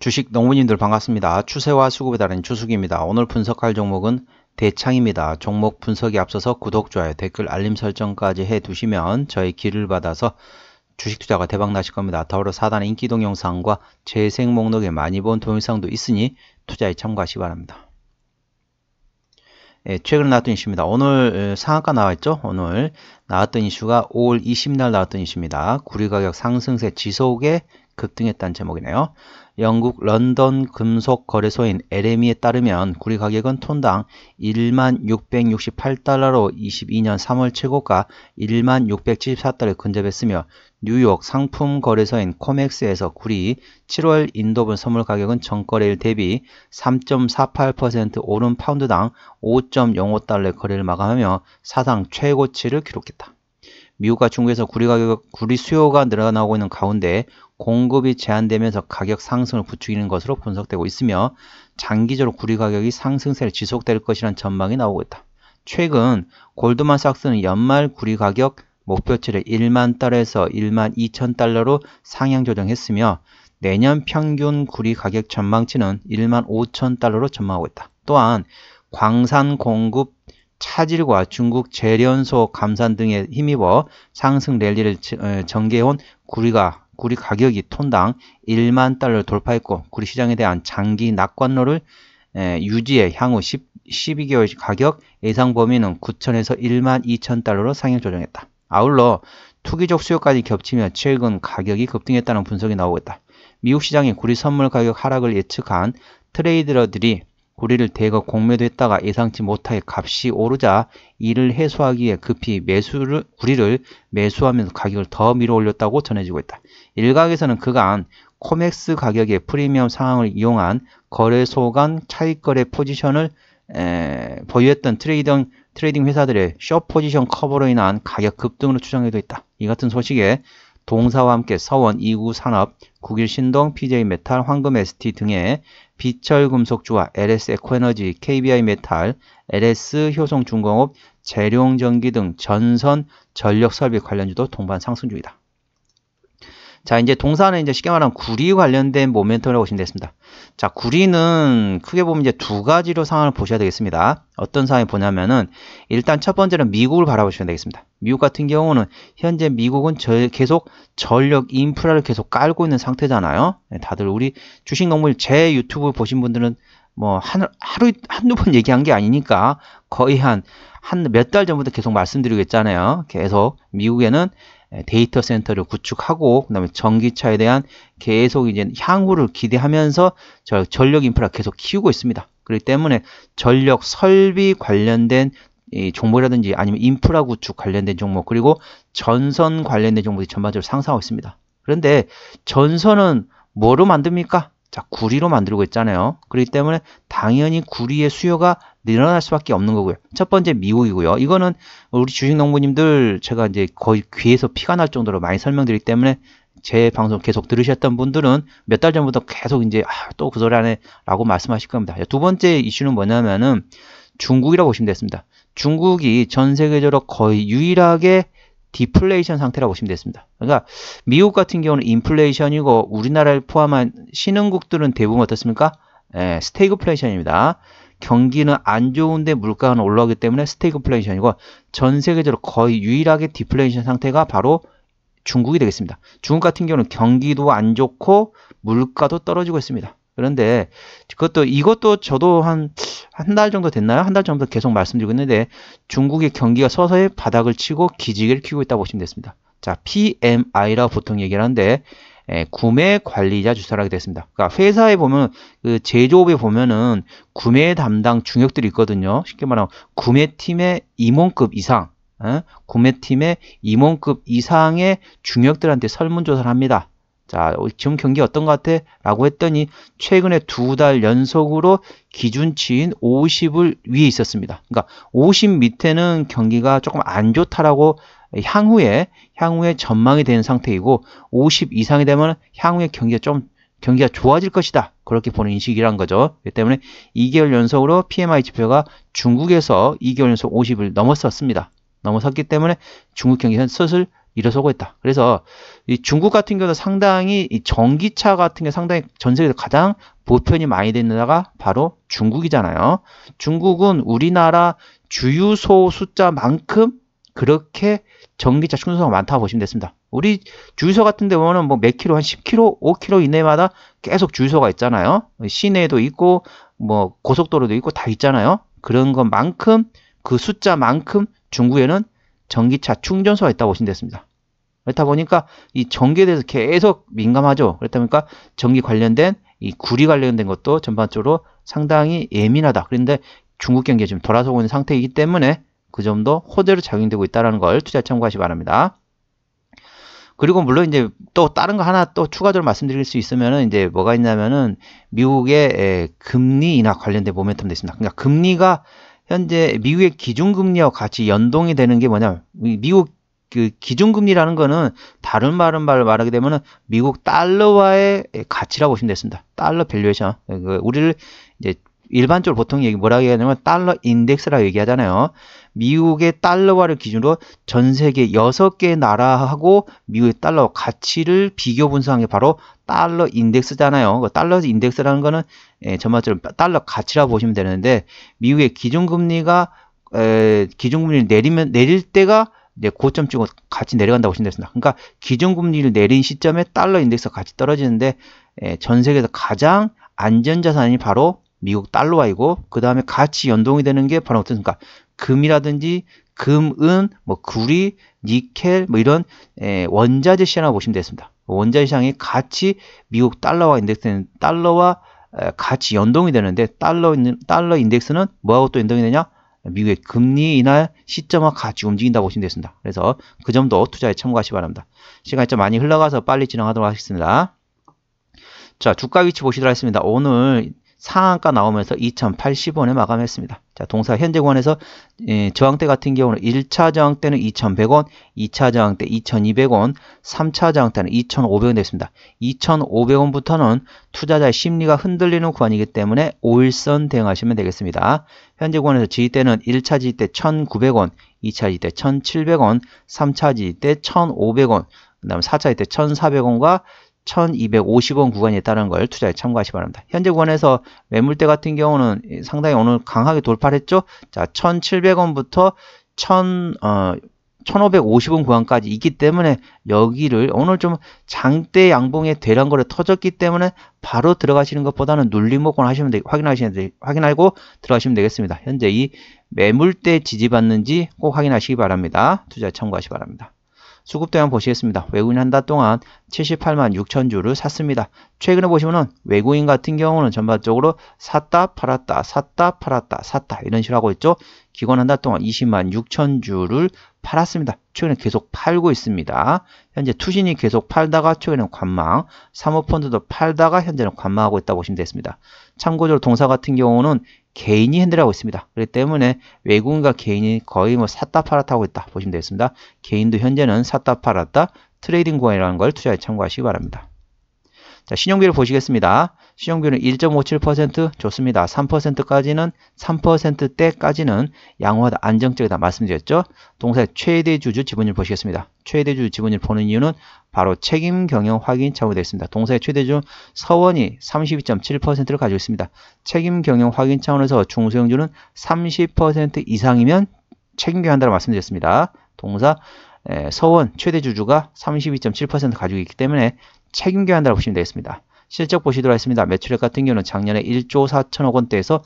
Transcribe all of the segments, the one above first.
주식 농부님들 반갑습니다. 추세와 수급에 따른 주숙입니다. 오늘 분석할 종목은 대창입니다. 종목 분석에 앞서서 구독, 좋아요, 댓글, 알림 설정까지 해두시면 저희 길을 받아서 주식 투자가 대박 나실 겁니다. 더불어 사단의 인기 동영상과 재생 목록에 많이 본 동영상도 있으니 투자에 참고하시기 바랍니다. 예, 최근 에 나왔던 이슈입니다. 오늘 상한가 나왔죠? 오늘 나왔던 이슈가 5월 20일 날 나왔던 이슈입니다. 구리 가격 상승세 지속에 급등했다는 제목이네요. 영국 런던 금속 거래소인 LME에 따르면 구리 가격은 톤당 1668달러로 22년 3월 최고가 1674달러 에 근접했으며 뉴욕 상품 거래소인 코맥스에서 구리 7월 인도분 선물 가격은 전거래일 대비 3.48% 오른 파운드당 5.05달러의 거래를 마감하며 사상 최고치를 기록했다. 미국과 중국에서 구리 가격, 구리 수요가 늘어나고 있는 가운데 공급이 제한되면서 가격 상승을 부추기는 것으로 분석되고 있으며 장기적으로 구리 가격이 상승세를 지속될 것이라는 전망이 나오고 있다. 최근 골드만삭스는 연말 구리 가격 목표치를 1만 달러에서 1만 2천 달러로 상향 조정했으며 내년 평균 구리 가격 전망치는 1만 5천 달러로 전망하고 있다. 또한 광산 공급 차질과 중국 재련소 감산 등에 힘입어 상승 랠리를 어, 전개해온 구리가 구리 가격이 톤당 1만 달러를 돌파했고 구리 시장에 대한 장기 낙관론을 유지해 향후 10, 12개월 가격 예상 범위는 9천에서 1만 2천 달러로 상향 조정했다. 아울러 투기적 수요까지 겹치며 최근 가격이 급등했다는 분석이 나오고 있다. 미국 시장의 구리 선물 가격 하락을 예측한 트레이더들이 구리를 대거 공매도 했다가 예상치 못하게 값이 오르자 이를 해소하기 위해 급히 매수를 구리를 매수하면서 가격을 더 밀어 올렸다고 전해지고 있다. 일각에서는 그간 코맥스 가격의 프리미엄 상황을 이용한 거래소 간 차익거래 포지션을 에, 보유했던 트레이딩, 트레이딩 회사들의 숏 포지션 커버로 인한 가격 급등으로 추정해도 있다. 이 같은 소식에 동사와 함께 서원, 이구산업, 국일신동, PJ메탈, 황금ST 등의 비철금속주와 LS에코에너지, KBI메탈, LS효성중공업, 재룡전기 등 전선 전력설비 관련주도 동반 상승 중이다. 자, 이제 동사는 이제 쉽게 말하면 구리 관련된 모멘텀이라고 보시면 되겠습니다. 자, 구리는 크게 보면 이제 두 가지로 상황을 보셔야 되겠습니다. 어떤 상황이 보냐면은 일단 첫 번째는 미국을 바라보시면 되겠습니다. 미국 같은 경우는 현재 미국은 저, 계속 전력 인프라를 계속 깔고 있는 상태잖아요. 네, 다들 우리 주식 건물 제 유튜브 보신 분들은 뭐 한, 하루 한두 번 얘기한 게 아니니까 거의 한 한 몇 달 전부터 계속 말씀드리고 있잖아요. 계속 미국에는 예, 데이터 센터를 구축하고 그다음에 전기차에 대한 계속 이제 향후를 기대하면서 저 전력 인프라 계속 키우고 있습니다. 그렇기 때문에 전력 설비 관련된 이 정보라든지 아니면 인프라 구축 관련된 종목 그리고 전선 관련된 종목이 전반적으로 상승하고 있습니다. 그런데 전선은 뭐로 만듭니까? 자, 구리로 만들고 있잖아요. 그렇기 때문에 당연히 구리의 수요가 늘어날 수밖에 없는 거고요. 첫 번째 미국이고요. 이거는 우리 주식농부님들 제가 이제 거의 귀에서 피가 날 정도로 많이 설명드리기 때문에 제 방송 계속 들으셨던 분들은 몇 달 전부터 계속 이제 아, 또 그 소리 안에 라고 말씀하실 겁니다. 두 번째 이슈는 뭐냐면은 중국이라고 보시면 되겠습니다. 중국이 전 세계적으로 거의 유일하게 디플레이션 상태라고 보시면 되겠습니다. 그러니까 미국 같은 경우는 인플레이션이고 우리나라를 포함한 신흥국들은 대부분 어떻습니까? 예, 스테이그플레이션입니다. 경기는 안 좋은데 물가는 올라오기 때문에 스테이그플레이션이고 전 세계적으로 거의 유일하게 디플레이션 상태가 바로 중국이 되겠습니다. 중국 같은 경우는 경기도 안 좋고 물가도 떨어지고 있습니다. 그런데 그것도 이것도 저도 한 한 달 정도 됐나요? 한 달 정도 계속 말씀드리고 있는데 중국의 경기가 서서히 바닥을 치고 기지개를 키우고 있다 고 보시면 됐습니다. 자, PMI라고 보통 얘기를 하는데 예, 구매 관리자 주사라고 됐습니다. 그러니까 회사에 보면 그 제조업에 보면은 구매 담당 중역들이 있거든요. 쉽게 말하면 구매팀의 임원급 이상, 예? 구매팀의 임원급 이상의 중역들한테 설문조사를 합니다. 자, 어, 지금 경기 어떤 것 같아? 라고 했더니 최근에 두 달 연속으로 기준치인 50을 위에 있었습니다. 그러니까 50 밑에는 경기가 조금 안 좋다라고 향후에 향후에 전망이 되는 상태이고 50 이상이 되면 향후에 경기가 좀 경기가 좋아질 것이다. 그렇게 보는 인식이란 거죠. 그렇기 때문에 2개월 연속으로 PMI 지표가 중국에서 2개월 연속 50을 넘었었습니다. 넘어섰기 때문에 중국 경기는 슬슬 일어서고 있다. 그래서 이 중국 같은 경우도 상당히 이 전기차 같은 게 상당히 전 세계에서 가장 보편이 많이 되는 나가 바로 중국이잖아요. 중국은 우리나라 주유소 숫자만큼 그렇게 전기차 충전소가 많다고 보시면 됐습니다. 우리 주유소 같은 데 보면은 뭐몇 킬로 한 10킬로, 5킬로 이내마다 계속 주유소가 있잖아요. 시내에도 있고 뭐 고속도로도 있고 다 있잖아요. 그런 것만큼 그 숫자만큼 중국에는 전기차 충전소가 있다고 보시면 됐습니다. 그렇다 보니까 이 전기에 대해서 계속 민감하죠. 그렇다 보니까 전기 관련된 이 구리 관련된 것도 전반적으로 상당히 예민하다. 그런데 중국 경기에 지금 돌아서고 있는 상태이기 때문에 그 점도 호재로 작용되고 있다는 걸 투자 참고하시 기 바랍니다. 그리고 물론 이제 또 다른 거 하나 또 추가적으로 말씀드릴 수 있으면은 이제 뭐가 있냐면은 미국의 금리 인하 관련된 모멘텀도 있습니다. 그러니까 금리가 현재 미국의 기준금리와 같이 연동이 되는 게 뭐냐 면 미국 그 기준금리라는 거는 다른 말은 말 말하게 되면은 미국 달러와의 가치라고 보시면 됐습니다. 달러 밸류에이션. 그 우리를 이제 일반적으로 보통 얘기 뭐라 고 얘기하냐면 달러 인덱스라고 얘기하잖아요. 미국의 달러화를 기준으로 전 세계 6개 나라하고 미국의 달러 가치를 비교 분석한 게 바로 달러 인덱스잖아요. 그 달러 인덱스라는 거는 예, 전반적으로 달러 가치라고 보시면 되는데 미국의 기준금리가 에, 기준금리를 내리면 내릴 때가 이제 고점 찍고 같이 내려간다고 보시면 되습니다 그러니까 기준금리를 내린 시점에 달러 인덱스가 같이 떨어지는데 예, 전 세계에서 가장 안전자산이 바로 미국 달러화이고 그 다음에 같이 연동이 되는 게 바로 어떻습니까? 그러니까 금이라든지 금, 은, 뭐 구리, 니켈 뭐 이런 예, 원자재 시장이 보시면 되겠습니다. 원자재 시장이 같이 미국 달러화 인덱스는 달러와 같이 연동이 되는데 달러 달러 인덱스는 뭐하고 또 연동이 되냐? 미국의 금리 인하 시점과 같이 움직인다고 보시면 되겠습니다. 그래서 그 점도 투자에 참고하시기 바랍니다. 시간이 좀 많이 흘러가서 빨리 진행하도록 하겠습니다. 자, 주가 위치 보시도록 하겠습니다. 오늘 상한가 나오면서 2080원에 마감했습니다. 자, 동사 현재 권에서 예, 저항대 같은 경우는 1차 저항대는 2100원, 2차 저항대 2200원, 3차 저항대는 2500원 됐습니다. 2500원부터는 투자자의 심리가 흔들리는 구간이기 때문에 5일선 대응하시면 되겠습니다. 현재 권에서 지지대는 1차 지지대 1900원, 2차 지지대 1700원, 3차 지지대 1500원, 그 다음 4차 지지대 1400원과 1250원 구간에 따른 걸 투자에 참고하시 기 바랍니다. 현재 구간에서 매물대 같은 경우는 상당히 오늘 강하게 돌파했죠. 자, 1700원부터 1000, 어, 1550원 구간까지 있기 때문에 여기를 오늘 좀 장대 양봉의 대량 거래 터졌기 때문에 바로 들어가시는 것보다는 눌림 복권 하시면 되, 확인하시면 되, 확인하고 들어가시면 되겠습니다. 현재 이 매물대 지지받는지 꼭 확인하시기 바랍니다. 투자 참고하시 기 바랍니다. 수급대만 보시겠습니다. 외국인 한 달 동안 78만 6천 주를 샀습니다. 최근에 보시면은 외국인 같은 경우는 전반적으로 샀다 팔았다 샀다 팔았다 샀다 이런 식으로 하고 있죠. 기관 한 달 동안 20만 6천 주를 팔았습니다. 최근에 계속 팔고 있습니다. 현재 투신이 계속 팔다가 최근에는 관망, 사모펀드도 팔다가 현재는 관망하고 있다 고 보시면 되겠습니다. 참고적으로 동사 같은 경우는 개인이 핸들하고 있습니다. 그렇기 때문에 외국인과 개인이 거의 뭐 샀다 팔았다 하고 있다 보시면 되겠습니다. 개인도 현재는 샀다 팔았다 트레이딩 공간이라는걸 투자에 참고하시기 바랍니다. 자, 신용비를 보시겠습니다. 수용비율은 1.57% 좋습니다. 3%까지는 3%대까지는 양호하다 안정적이다 말씀드렸죠. 동사의 최대 주주 지분율 보시겠습니다. 최대 주주 지분율 보는 이유는 바로 책임 경영 확인 차고 원 되어 있습니다. 동사의 최대 주주 서원이 32.7%를 가지고 있습니다. 책임 경영 확인 차원에서 중소형주는 30% 이상이면 책임 경영한다고 말씀드렸습니다. 동사 서원 최대 주주가 32.7% 가지고 있기 때문에 책임져야 한다고 보시면 되겠습니다. 실적 보시도록 하겠습니다. 매출액 같은 경우는 작년에 1조 4천억 원대에서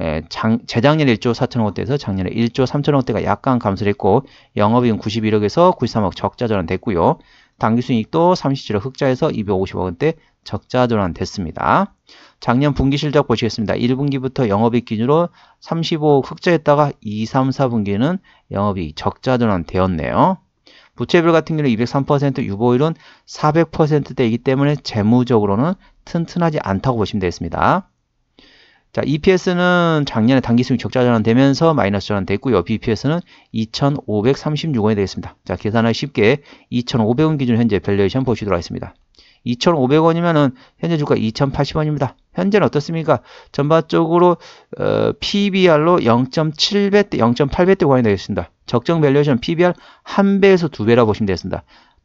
에, 장, 재작년 에 1조 4천억 원대에서 작년에 1조 3천억 원대가 약간 감소를 했고 영업이익은 91억에서 93억 적자 전환됐고요. 당기순이익도 37억 흑자에서 250억 원대 적자 전환됐습니다. 작년 분기 실적 보시겠습니다. 1분기부터 영업이익 기준으로 35억 흑자했다가 2, 3, 4분기는 영업이익 적자 전환되었네요. 부채별 같은 경우는 203% 유보율은 400%대이기 때문에 재무적으로는 튼튼하지 않다고 보시면 되겠습니다. 자, EPS는 작년에 단기수익 적자 전환되면서 마이너스 전환됐고요. BPS는 2,536원이 되겠습니다. 자, 계산하기 쉽게 2,500원 기준 현재 밸류에이션 보시도록 하겠습니다. 2,500원이면은 현재 주가 2,080원입니다. 현재는 어떻습니까? 전반적으로 어, PBR로 e 0.7배 대 0.8배 대 구간이 되겠습니다. 적정 밸류에이션 PBR 한 배에서 두 배라고 보시면 되겠습니다.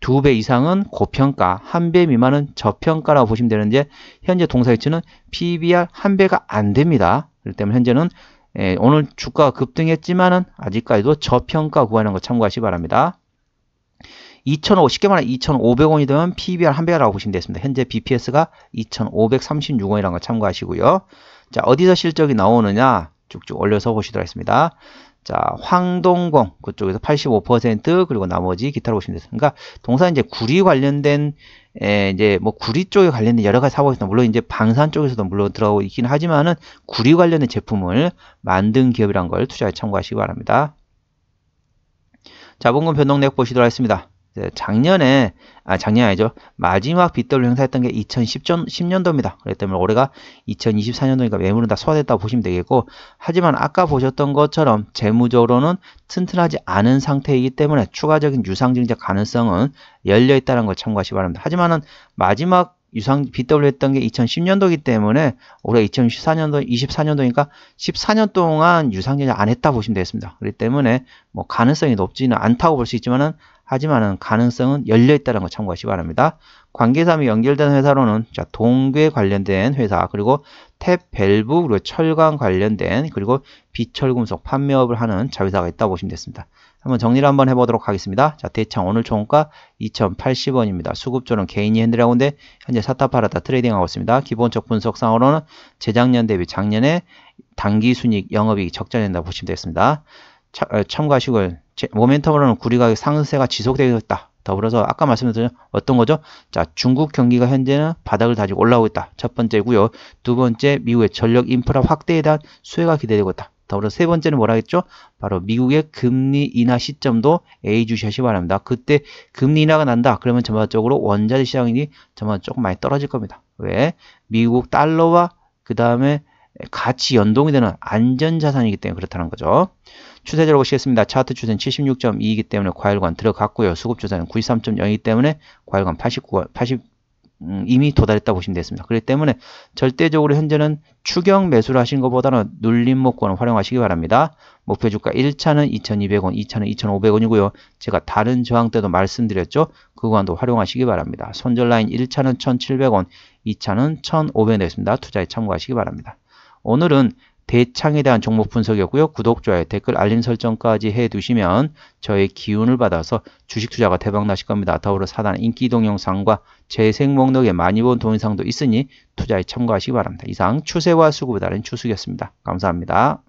두 배 이상은 고평가, 한 배 미만은 저평가라고 보시면 되는데 현재 동사위치는 PBR 한 배가 안 됩니다. 그렇기 때문에 현재는 예, 오늘 주가가 급등했지만은 아직까지도 저평가 구하는 거 참고하시기 바랍니다. 2,500, 쉽게 말하면 2,500원이 되면 PBR 한 배라고 보시면 되겠습니다. 현재 BPS가 2,536원이라는 거 참고하시고요. 자, 어디서 실적이 나오느냐 쭉쭉 올려서 보시도록 하겠습니다. 자, 황동공 그쪽에서 85% 그리고 나머지 기타로 보시면 됩니다. 그러니까 동산 이제 구리 관련된 에, 이제 뭐 구리 쪽에 관련된 여러 가지 사업이 있습니다. 물론 이제 방산 쪽에서도 물론 들어가고 있긴 하지만은 구리 관련된 제품을 만든 기업이란 걸 투자에 참고하시기 바랍니다. 자본금 변동 내역 보시도록 하겠습니다. 작년에 아 작년 아니죠 마지막 BW 행사했던 게 2010년도입니다. 그렇기 때문에 올해가 2024년도니까 매물은 다 소화됐다고 보시면 되겠고 하지만 아까 보셨던 것처럼 재무적으로는 튼튼하지 않은 상태이기 때문에 추가적인 유상증자 가능성은 열려 있다는 걸 참고하시기 바랍니다. 하지만은 마지막 유상 BW 했던 게 2010년도이기 때문에 올해 2014년도 24년도니까 14년 동안 유상증자 안 했다 보시면 되겠습니다. 그렇기 때문에 뭐 가능성이 높지는 않다고 볼 수 있지만은 하지만 가능성은 열려있다는 거 참고하시기 바랍니다. 관계사이 연결된 회사로는 자, 동계 관련된 회사 그리고 탭 밸브 그리고 철강 관련된 그리고 비철금속 판매업을 하는 자회사가 있다고 보시면 됐습니다. 한번 정리를 한번 해보도록 하겠습니다. 자, 대창 오늘 종가 2,080원입니다. 수급조는 개인이 핸들하고인데 현재 사타 팔라다 트레이딩하고 있습니다. 기본적 분석상으로는 재작년 대비 작년에 단기순익 영업이 적자된다 고 보시면 됐습니다 어, 참고하시고 모멘텀으로는 구리 가 상승세가 지속되겠다. 더불어서 아까 말씀드렸던 어떤 거죠? 자, 중국 경기가 현재는 바닥을 다지고 올라오고 있다. 첫 번째고요. 두 번째, 미국의 전력 인프라 확대에 대한 수혜가 기대되고 있다. 더불어 세 번째는 뭐라 했죠? 바로 미국의 금리 인하 시점도 A 주시하시 바랍니다. 그때 금리 인하가 난다. 그러면 전반적으로 원자재 시장이 전반 조금 많이 떨어질 겁니다. 왜? 미국 달러와 그 다음에 같이 연동이 되는 안전자산이기 때문에 그렇다는 거죠. 추세적으로 보시겠습니다. 차트 추세는 76.2이기 때문에 과열관 들어갔고요. 수급 조사는 93.0이기 때문에 과열관 89, 80, 이미 도달했다 고 보시면 되겠습니다. 그렇기 때문에 절대적으로 현재는 추경 매수를 하신 것보다는 눌림목권을 활용하시기 바랍니다. 목표 주가 1차는 2200원, 2차는 2500원이고요. 제가 다른 저항 때도 말씀드렸죠. 그 구간도 활용하시기 바랍니다. 손절라인 1차는 1700원, 2차는 1500원 되겠습니다. 투자에 참고하시기 바랍니다. 오늘은 대창에 대한 종목 분석이었고요. 구독, 좋아요, 댓글, 알림 설정까지 해두시면 저의 기운을 받아서 주식 투자가 대박 나실 겁니다. 더불어 사단 인기 동영상과 재생 목록에 많이 본 동영상도 있으니 투자에 참고하시기 바랍니다. 이상 추세와 수급에 따른 추수였습니다. 감사합니다.